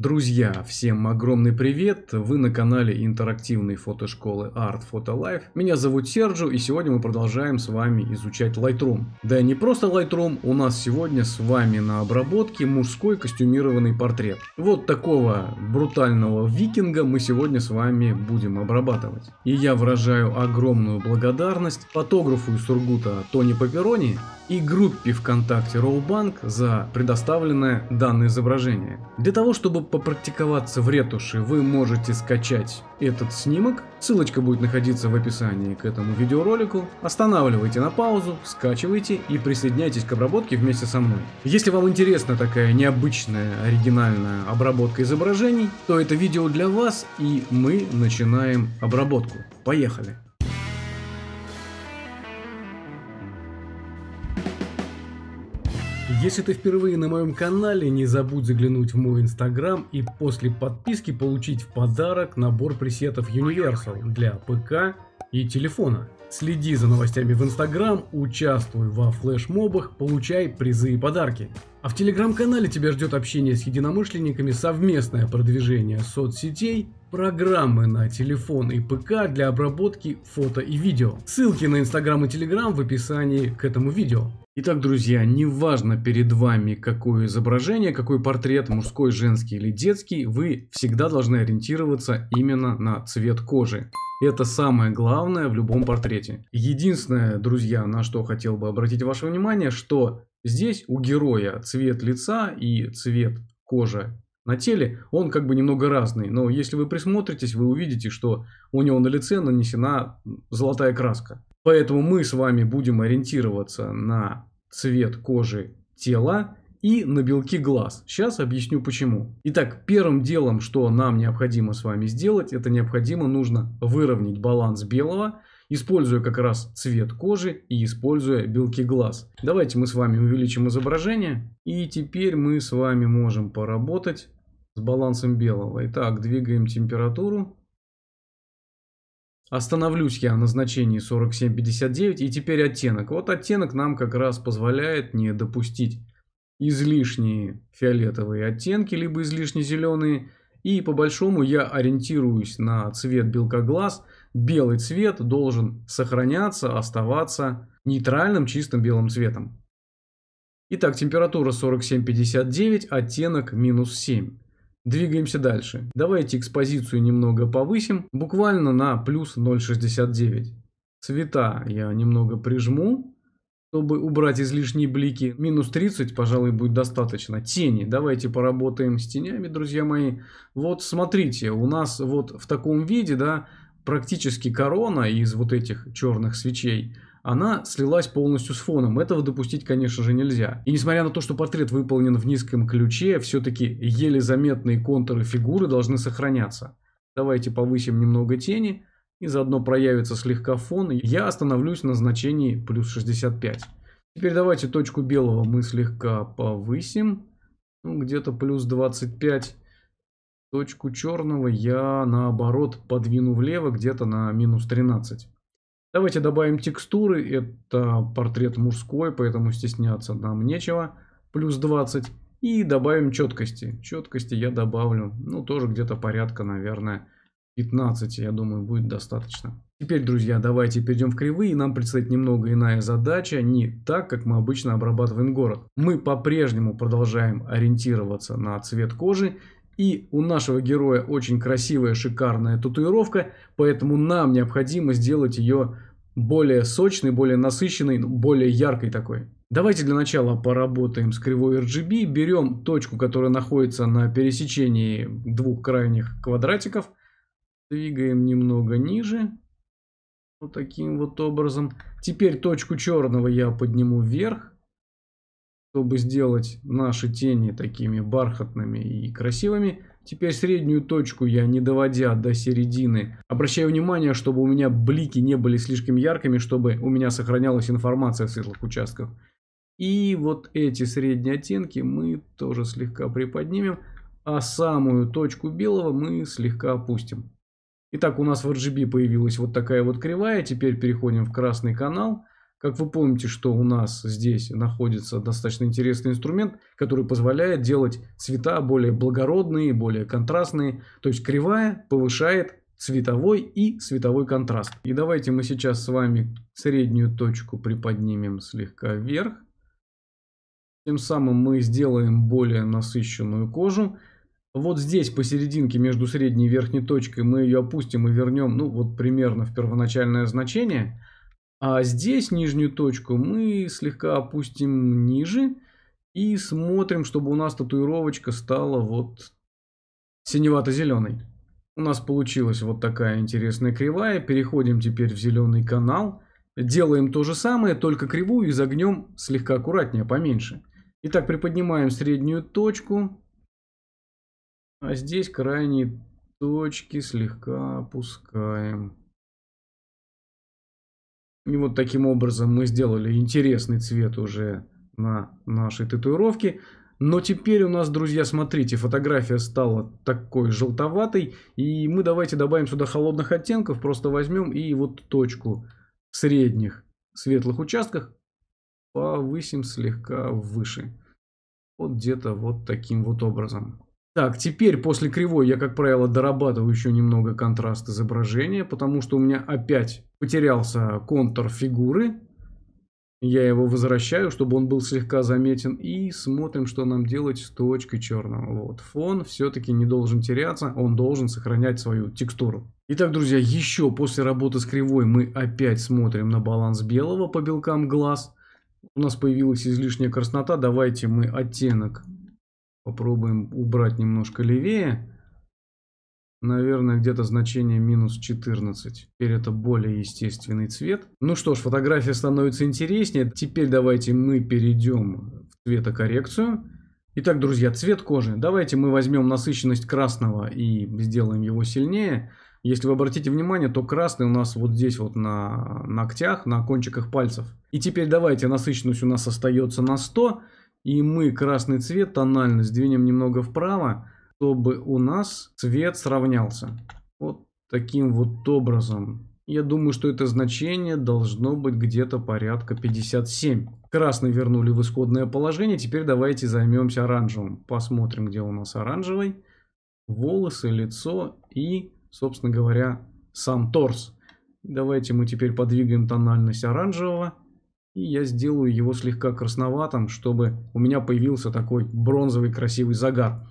Друзья, всем огромный привет! Вы на канале интерактивной фотошколы Art Photo Life. Меня зовут Серджу и сегодня мы продолжаем с вами изучать Lightroom. Да и не просто Lightroom, у нас сегодня с вами на обработке мужской костюмированный портрет. Вот такого брутального викинга мы сегодня с вами будем обрабатывать. И я выражаю огромную благодарность фотографу из Сургута Тони Паперони и группе ВКонтакте Роллбанк за предоставленное данное изображение. Для того, чтобы попрактиковаться в ретуши, вы можете скачать этот снимок, ссылочка будет находиться в описании к этому видеоролику, останавливайте на паузу, скачивайте и присоединяйтесь к обработке вместе со мной. Если вам интересна такая необычная оригинальная обработка изображений, то это видео для вас и мы начинаем обработку. Поехали! Если ты впервые на моем канале, не забудь заглянуть в мой инстаграм и после подписки получить в подарок набор пресетов Universal для ПК, и телефона. Следи за новостями в Инстаграм, участвуй во флешмобах, получай призы и подарки. А в Телеграм-канале тебя ждет общение с единомышленниками, совместное продвижение соцсетей, программы на телефон и ПК для обработки фото и видео. Ссылки на Инстаграм и Телеграм в описании к этому видео. Итак, друзья, неважно перед вами какое изображение, какой портрет, мужской, женский или детский, вы всегда должны ориентироваться именно на цвет кожи. Это самое главное в любом портрете. Единственное, друзья, на что хотел бы обратить ваше внимание, что здесь у героя цвет лица и цвет кожи на теле, он как бы немного разный. Но если вы присмотритесь, вы увидите, что у него на лице нанесена золотая краска. Поэтому мы с вами будем ориентироваться на цвет кожи тела и на белки глаз. Сейчас объясню почему. Итак, первым делом, что нам необходимо с вами сделать, это необходимо нужно выровнять баланс белого, используя как раз цвет кожи и используя белки глаз. Давайте мы с вами увеличим изображение. И теперь мы с вами можем поработать с балансом белого. Итак, двигаем температуру. Остановлюсь я на значении 59, и теперь оттенок. Вот оттенок нам как раз позволяет не допустить излишние фиолетовые оттенки, либо излишне зеленые. И по большому я ориентируюсь на цвет белка глаз. Белый цвет должен сохраняться, оставаться нейтральным чистым белым цветом. Итак, температура 47,59, оттенок минус 7. Двигаемся дальше. Давайте экспозицию немного повысим, буквально на плюс 0,69. Цвета я немного прижму, чтобы убрать излишние блики, минус 30, пожалуй, будет достаточно. Тени. Давайте поработаем с тенями, друзья мои. Вот смотрите, у нас вот в таком виде, да, практически корона из вот этих черных свечей, она слилась полностью с фоном. Этого допустить, конечно же, нельзя. И несмотря на то, что портрет выполнен в низком ключе, все-таки еле заметные контуры фигуры должны сохраняться. Давайте повысим немного тени и заодно проявится слегка фон, я остановлюсь на значении плюс 65. Теперь давайте точку белого мы слегка повысим, ну, где-то плюс 25. Точку черного я наоборот подвину влево где-то на минус 13. Давайте добавим текстуры. Это портрет мужской, поэтому стесняться нам нечего. Плюс 20. И добавим четкости. Четкости я добавлю, ну тоже где-то порядка, наверное, 15, я думаю, будет достаточно. Теперь, друзья, давайте перейдем в кривые. Нам предстоит немного иная задача, не так, как мы обычно обрабатываем город. Мы по-прежнему продолжаем ориентироваться на цвет кожи. И у нашего героя очень красивая, шикарная татуировка, поэтому нам необходимо сделать ее более сочной, более насыщенной, ну, более яркой такой. Давайте для начала поработаем с кривой RGB. Берем точку, которая находится на пересечении двух крайних квадратиков – Двигаем немного ниже. Вот таким вот образом. Теперь точку черного я подниму вверх, чтобы сделать наши тени такими бархатными и красивыми. Теперь среднюю точку я, не доводя до середины, обращаю внимание, чтобы у меня блики не были слишком яркими, чтобы у меня сохранялась информация в светлых участках. И вот эти средние оттенки мы тоже слегка приподнимем, а самую точку белого мы слегка опустим. Итак, у нас в RGB появилась вот такая вот кривая. Теперь переходим в красный канал. Как вы помните, что у нас здесь находится достаточно интересный инструмент, который позволяет делать цвета более благородные, более контрастные. То есть кривая повышает цветовой и световой контраст. И давайте мы сейчас с вами среднюю точку приподнимем слегка вверх. Тем самым мы сделаем более насыщенную кожу. Вот здесь, посерединке, между средней и верхней точкой, мы ее опустим и вернем, ну, вот примерно в первоначальное значение. А здесь нижнюю точку мы слегка опустим ниже и смотрим, чтобы у нас татуировочка стала вот синевато-зеленой. У нас получилась вот такая интересная кривая. Переходим теперь в зеленый канал. Делаем то же самое, только кривую изогнем слегка аккуратнее, поменьше. Итак, приподнимаем среднюю точку. А здесь крайние точки слегка опускаем. И вот таким образом мы сделали интересный цвет уже на нашей татуировке. Но теперь у нас, друзья, смотрите, фотография стала такой желтоватой. И мы давайте добавим сюда холодных оттенков. Просто возьмем и вот точку в средних светлых участках повысим слегка выше. Вот где-то вот таким вот образом. Так, теперь после кривой я, как правило, дорабатываю еще немного контраст изображения, потому что у меня опять потерялся контур фигуры. Я его возвращаю, чтобы он был слегка заметен. И смотрим, что нам делать с точкой черного. Вот, фон все-таки не должен теряться, он должен сохранять свою текстуру. Итак, друзья, еще после работы с кривой мы опять смотрим на баланс белого по белкам глаз. У нас появилась излишняя краснота. Давайте мы оттенок Попробуем убрать немножко левее. Наверное, где-то значение минус 14. Теперь это более естественный цвет. Ну что ж, фотография становится интереснее. Теперь давайте мы перейдем в цветокоррекцию. Итак, друзья, цвет кожи. Давайте мы возьмем насыщенность красного и сделаем его сильнее. Если вы обратите внимание, то красный у нас вот здесь вот на ногтях, на кончиках пальцев. И теперь давайте насыщенность у нас остается на 100 и мы красный цвет, тональность, двинем немного вправо, чтобы у нас цвет сравнялся. Вот таким вот образом. Я думаю, что это значение должно быть где-то порядка 57. Красный вернули в исходное положение. Теперь давайте займемся оранжевым. Посмотрим, где у нас оранжевый. Волосы, лицо и, собственно говоря, сам торс. Давайте мы теперь подвигаем тональность оранжевого. И я сделаю его слегка красноватым, чтобы у меня появился такой бронзовый красивый загар.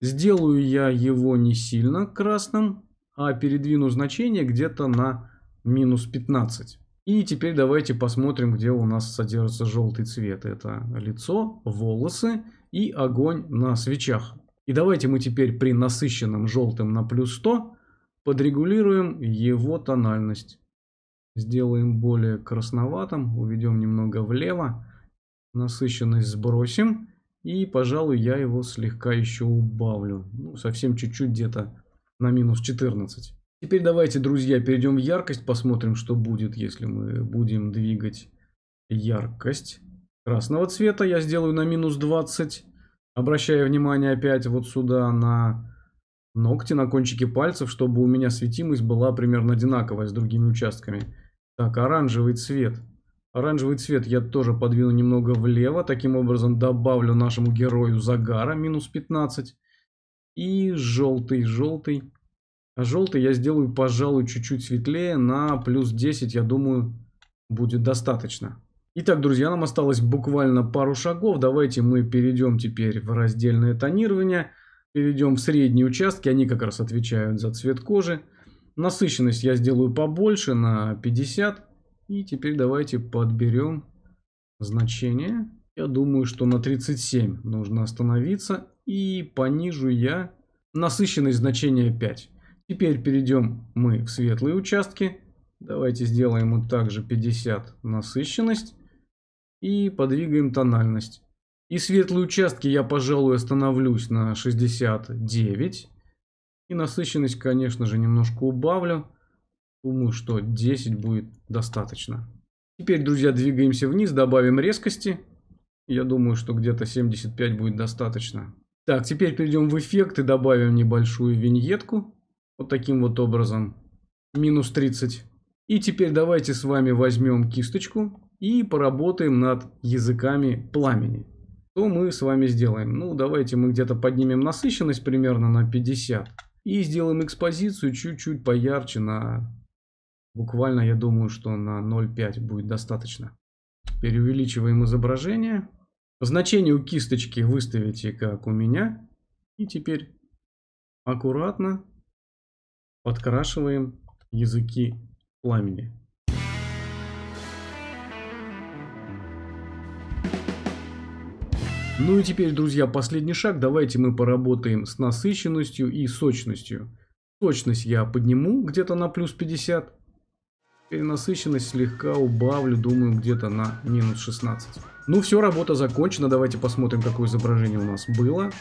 Сделаю я его не сильно красным, а передвину значение где-то на минус 15. И теперь давайте посмотрим, где у нас содержится желтый цвет. Это лицо, волосы и огонь на свечах. И давайте мы теперь при насыщенном желтом на плюс 100 подрегулируем его тональность сделаем более красноватым, уведем немного влево, насыщенность сбросим и, пожалуй, я его слегка еще убавлю, ну, совсем чуть-чуть где-то на минус 14. Теперь давайте, друзья, перейдем в яркость, посмотрим, что будет, если мы будем двигать яркость красного цвета. Я сделаю на минус 20, обращая внимание опять вот сюда на ногти, на кончики пальцев, чтобы у меня светимость была примерно одинаковая с другими участками. Так, оранжевый цвет. Оранжевый цвет я тоже подвину немного влево. Таким образом добавлю нашему герою загара минус 15. И желтый, желтый. А желтый я сделаю, пожалуй, чуть-чуть светлее. На плюс 10, я думаю, будет достаточно. Итак, друзья, нам осталось буквально пару шагов. Давайте мы перейдем теперь в раздельное тонирование. Перейдем в средние участки. Они как раз отвечают за цвет кожи. Насыщенность я сделаю побольше на 50. И теперь давайте подберем значение. Я думаю, что на 37 нужно остановиться. И понижу я насыщенность значения 5. Теперь перейдем мы в светлые участки. Давайте сделаем вот также 50 насыщенность. И подвигаем тональность. И светлые участки я, пожалуй, остановлюсь на 69. И насыщенность, конечно же, немножко убавлю. Думаю, что 10 будет достаточно. Теперь, друзья, двигаемся вниз, добавим резкости. Я думаю, что где-то 75 будет достаточно. Так, теперь перейдем в эффекты, добавим небольшую виньетку. Вот таким вот образом. Минус 30. И теперь давайте с вами возьмем кисточку и поработаем над языками пламени. Что мы с вами сделаем? Ну, давайте мы где-то поднимем насыщенность примерно на 50. И сделаем экспозицию чуть-чуть поярче на... Буквально, я думаю, что на 0,5 будет достаточно. Переувеличиваем изображение. Значение у кисточки выставите, как у меня. И теперь аккуратно подкрашиваем языки пламени. Ну и теперь, друзья, последний шаг. Давайте мы поработаем с насыщенностью и сочностью. Сочность я подниму где-то на плюс 50. Теперь насыщенность слегка убавлю, думаю, где-то на минус 16. Ну все, работа закончена. Давайте посмотрим, какое изображение у нас было.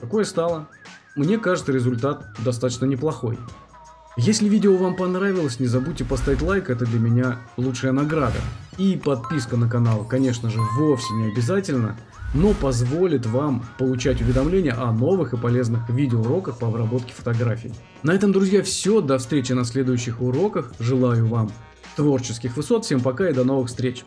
Какое стало. Мне кажется, результат достаточно неплохой. Если видео вам понравилось, не забудьте поставить лайк, это для меня лучшая награда. И подписка на канал, конечно же, вовсе не обязательно но позволит вам получать уведомления о новых и полезных видеоуроках по обработке фотографий. На этом, друзья, все. До встречи на следующих уроках. Желаю вам творческих высот. Всем пока и до новых встреч.